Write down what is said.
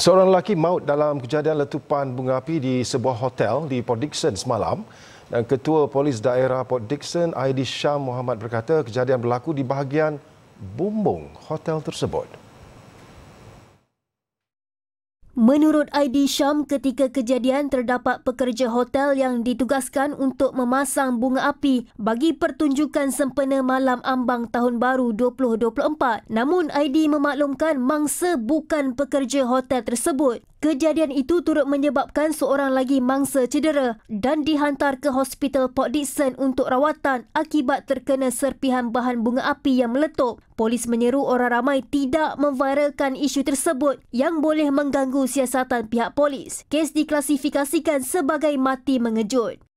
Seorang lelaki maut dalam kejadian letupan bunga api di sebuah hotel di Port Dickson semalam dan ketua polis daerah Port Dickson ID Syam Muhammad berkata kejadian berlaku di bahagian bumbung hotel tersebut. Menurut ID Syam, ketika kejadian terdapat pekerja hotel yang ditugaskan untuk memasang bunga api bagi pertunjukan sempena malam ambang tahun baru 2024. Namun ID memaklumkan mangsa bukan pekerja hotel tersebut. Kejadian itu turut menyebabkan seorang lagi mangsa cedera dan dihantar ke hospital Port Dickson untuk rawatan akibat terkena serpihan bahan bunga api yang meletup. Polis menyeru orang ramai tidak memviralkan isu tersebut yang boleh mengganggu siasatan pihak polis. Kes diklasifikasikan sebagai mati mengejut.